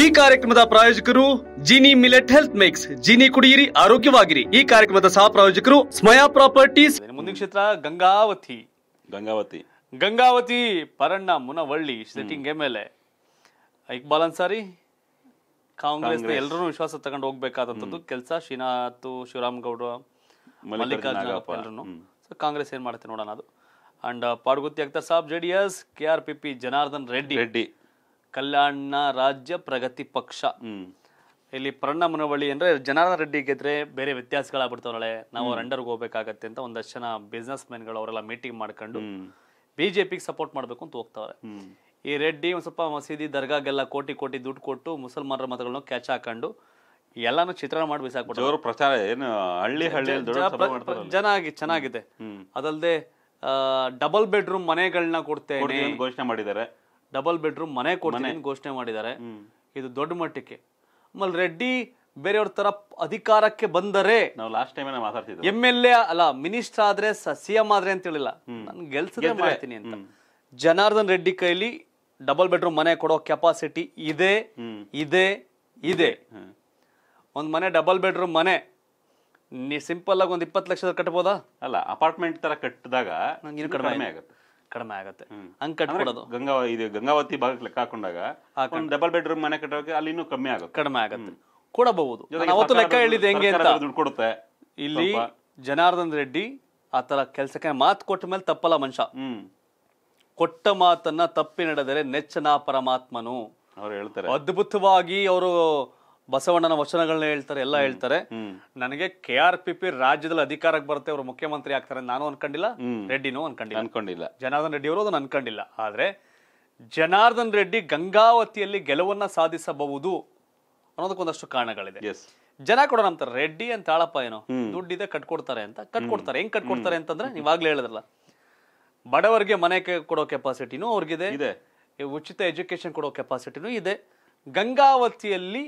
ಈ ಕಾರ್ಯಕ್ರಮದ ಪ್ರಾಯೋಜಕರು Jini millet health mix Jini ಕುಡಿಯಿರಿ ಆರೋಗ್ಯವಾಗಿರಿ ಈ ಕಾರ್ಯಕ್ರಮದ ಸಹ ಪ್ರಾಯೋಜಕರು ಸ್ಮಯಾ ಪ್ರಾಪರ್ಟೀಸ್ ಮುಂದಿನ ಕ್ಷೇತ್ರ Gangavathi Gangavathi Gangavathi Paranna Munavalli sitting M L A Iqbal Ansari Congress ಎಲ್ಲರೂ ವಿಶ್ವಾಸ ತಗೊಂಡು ಹೋಗ್ಬೇಕಾದಂತದ್ದು ಕೆಲಸ ಶ್ರೀನಾಥ್ ಶಿವರಾಮ್ ಗೌಡ ಮಲ್ಲಿಕಾರ್ಜುನ ಎಲ್ಲರೂ ಕಾಂಗ್ರೆಸ್ ಏನ್ ಮಾಡುತ್ತೆ ನೋಡೋಣ ಅದು ಅಂಡ್ ಪಾಡ್ಗುತ್ತಿ Akhtar Saab JDS K R P P Janardhan Reddy Reddy Kalyana Rajya Pragati ಪಕ್ಷ ಇಲ್ಲಿ ಪ್ರಣ್ಣ ಅಂದ್ರೆ ಅಂದರೆ ಜನಾರ್ದನ ರೆಡ್ಡಿ ಗೆದ್ರೆ ಬೇರೆ ನಾಳೆ ನಾವು ಅವ್ರ ಹೋಗ್ಬೇಕಾಗತ್ತೆ ಅಂತ ಒಂದಷ್ಟು ಜನ ಬಿಸ್ನೆಸ್ ಗಳು ಅವರೆಲ್ಲ ಮೀಟಿಂಗ್ ಮಾಡ್ಕೊಂಡು ಬಿಜೆಪಿ ಸಪೋರ್ಟ್ ಮಾಡಬೇಕು ಅಂತ ಹೋಗ್ತಾವ್ರೆ ಈ ರೆಡ್ಡಿ ಒಂದು ಸ್ವಲ್ಪ ಮಸೀದಿ ದರ್ಗಾಗೆಲ್ಲ ಕೋಟಿ ಕೋಟಿ ದುಡ್ಡು ಕೊಟ್ಟು ಮುಸಲ್ಮಾನರ ಮತಗಳನ್ನ ಕ್ಯಾಚ್ ಹಾಕೊಂಡು ಎಲ್ಲಾನು ಚಿತ್ರಣ ಮಾಡಿ ಬಿಸಾಕ್ಬಿಟ್ಟು ಪ್ರಚಾರ ಏನು ಹಳ್ಳಿ ಹಳ್ಳಿ ಚೆನ್ನಾಗಿ ಚೆನ್ನಾಗಿದೆ ಅದಲ್ಲದೆ ಡಬಲ್ ಬೆಡ್ರೂಮ್ ಮನೆಗಳನ್ನ ಕೊಡ್ತೇನೆ ಘೋಷಣೆ ಮಾಡಿದ್ದಾರೆ ಡಬಲ್ ಬೆಡ್ರೂಮ್ ಮನೆ ಕೊಡ್ತೀನಿ ಘೋಷಣೆ ಮಾಡಿದ್ದಾರೆ ಇದು ದೊಡ್ಡ ಮಟ್ಟಕ್ಕೆ ಆಮೇಲೆ ರೆಡ್ಡಿ ಬೇರೆಯವ್ರ ತರ ಅಧಿಕಾರಕ್ಕೆ ಬಂದರೆ ನಾವು ಲಾಸ್ಟ್ ಟೈಮ್ ಮಾತಾಡ್ತಿದ್ವಿ ಎಂ ಎಲ್ ಎ ಅಲ್ಲ ಮಿನಿಸ್ಟರ್ ಆದ್ರೆ ಸಿ ಆದ್ರೆ ಅಂತ ಹೇಳಿಲ್ಲ ನಾನು ಗೆಲ್ಸದೆ ಮಾಡ್ತೀನಿ ಅಂತ ಜನಾರ್ದನ್ ರೆಡ್ಡಿ ಕೈಲಿ ಡಬಲ್ ಬೆಡ್ರೂಮ್ ಮನೆ ಕೊಡೋ ಕೆಪಾಸಿಟಿ ಇದೆ ಇದೆ ಇದೆ ಒಂದ್ ಮನೆ ಡಬಲ್ ಬೆಡ್ರೂಮ್ ಮನೆ ನೀ ಸಿಂಪಲ್ ಆಗಿ ಒಂದ್ ಇಪ್ಪತ್ತು ಲಕ್ಷದ ಕಟ್ಬೋದಾ ಅಲ್ಲ ಅಪಾರ್ಟ್ಮೆಂಟ್ ತರ ಕಟ್ಟಿದಾಗ ಕಡಿಮೆ ಆಗುತ್ತೆ ಕಡಿಮೆ ಆಗುತ್ತೆ ಹಂಗ್ ಕಟ್ಕೊಡೋದು ಗಂಗಾ ಇದು ಗಂಗಾವತಿ ಭಾಗಕ್ಕೆ ಲೆಕ್ಕ ಹಾಕೊಂಡಾಗ ಡಬಲ್ ಬೆಡ್ರೂಮ್ ಮನೆ ಕಟ್ಟೋಕೆ ಅಲ್ಲಿ ಇನ್ನೂ ಕಮ್ಮಿ ಆಗುತ್ತೆ ಕಡಿಮೆ ಆಗುತ್ತೆ ಕೊಡಬಹುದು ಅವತ್ತು ಲೆಕ್ಕ ಹೇಳಿದೆ ಹೆಂಗೆ ಅಂತ ದುಡ್ಡು ಕೊಡುತ್ತೆ ಇಲ್ಲಿ ಜನಾರ್ದನ್ ರೆಡ್ಡಿ ಆ ತರ ಕೆಲಸಕ್ಕೆ ಮಾತು ಕೊಟ್ಟ ಮೇಲೆ ತಪ್ಪಲ್ಲ ಮನುಷ್ಯ ಕೊಟ್ಟ ಮಾತನ್ನ ತಪ್ಪಿ ನಡೆದರೆ ನೆಚ್ಚನ ಪರಮಾತ್ಮನು ಅವ್ರು ಹೇಳ್ತಾರೆ ಅದ್ಭುತವಾಗಿ ಅವರು ಬಸವಣ್ಣನ ವಚನಗಳನ್ನ ಹೇಳ್ತಾರೆ ಎಲ್ಲ ಹೇಳ್ತಾರೆ ನನಗೆ ಕೆ ಆರ್ ಪಿ ಪಿ ರಾಜ್ಯದಲ್ಲಿ ಅಧಿಕಾರಕ್ಕೆ ಬರುತ್ತೆ ಅವರು ಮುಖ್ಯಮಂತ್ರಿ ಆಗ್ತಾರೆ ನಾನು ಅನ್ಕೊಂಡಿಲ್ಲ ರೆಡ್ಡಿನೂ ಅನ್ಕೊಂಡಿಲ್ಲ ಅನ್ಕೊಂಡಿಲ್ಲ ಜನಾರ್ದನ್ ರೆಡ್ಡಿ ಅವರು ಅದನ್ನು ಅನ್ಕೊಂಡಿಲ್ಲ ಆದ್ರೆ ಜನಾರ್ದನ್ ರೆಡ್ಡಿ ಗಂಗಾವತಿಯಲ್ಲಿ ಗೆಲುವನ್ನ ಸಾಧಿಸಬಹುದು ಅನ್ನೋದಕ್ಕೊಂದಷ್ಟು ಕಾರಣಗಳಿದೆ ಜನ ಕೂಡ ನಂತರ ರೆಡ್ಡಿ ಅಂತ ಆಳಪ್ಪ ಏನೋ ದುಡ್ಡಿದೆ ಕಟ್ಕೊಡ್ತಾರೆ ಅಂತ ಕಟ್ಕೊಡ್ತಾರೆ ಹೆಂಗ್ ಕಟ್ಕೊಡ್ತಾರೆ ಅಂತಂದ್ರೆ ನೀವಾಗ್ಲೇ ಹೇಳಿದ್ರಲ್ಲ ಬಡವರಿಗೆ ಮನೆ ಕೊಡೋ ಕೆಪಾಸಿಟಿನೂ ಅವ್ರಿಗಿದೆ ಉಚಿತ ಎಜುಕೇಶನ್ ಕೊಡೋ ಕೆಪಾಸಿಟಿನೂ ಇದೆ ಗಂಗಾವತಿಯಲ್ಲಿ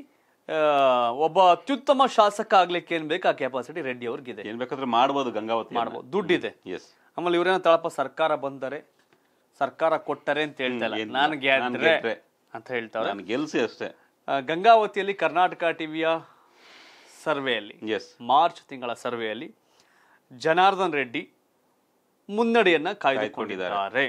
ಒಬ್ಬ ಅತ್ಯುತ್ತಮ ಶಾಸಕ ಆಗ್ಲಿಕ್ಕೆ ಏನ್ ಬೇಕು ಆ ಕೆಪಾಸಿಟಿ ರೆಡ್ಡಿ ಅವ್ರಿಗಿದೆ ಏನ್ ಬೇಕಾದ್ರೆ ಮಾಡ್ಬೋದು ಗಂಗಾವತಿ ಮಾಡ್ಬೋದು ದುಡ್ಡಿದೆ ಎಸ್ ಆಮೇಲೆ ಇವ್ರೇನ ತಳಪ ಸರ್ಕಾರ ಬಂದರೆ ಸರ್ಕಾರ ಕೊಟ್ಟರೆ ಅಂತ ಹೇಳ್ತಾರೆ ನಾನು ಅಂತ ಹೇಳ್ತಾರೆ ನಾನು ಗೆಲ್ಸಿ ಅಷ್ಟೇ ಗಂಗಾವತಿಯಲ್ಲಿ ಕರ್ನಾಟಕ ಟಿವಿಯ ಸರ್ವೆಯಲ್ಲಿ ಎಸ್ ಮಾರ್ಚ್ ತಿಂಗಳ ಸರ್ವೆಯಲ್ಲಿ ಜನಾರ್ದನ್ ರೆಡ್ಡಿ ಮುನ್ನಡೆಯನ್ನ ಕಾಯ್ದುಕೊಂಡಿದ್ದಾರೆ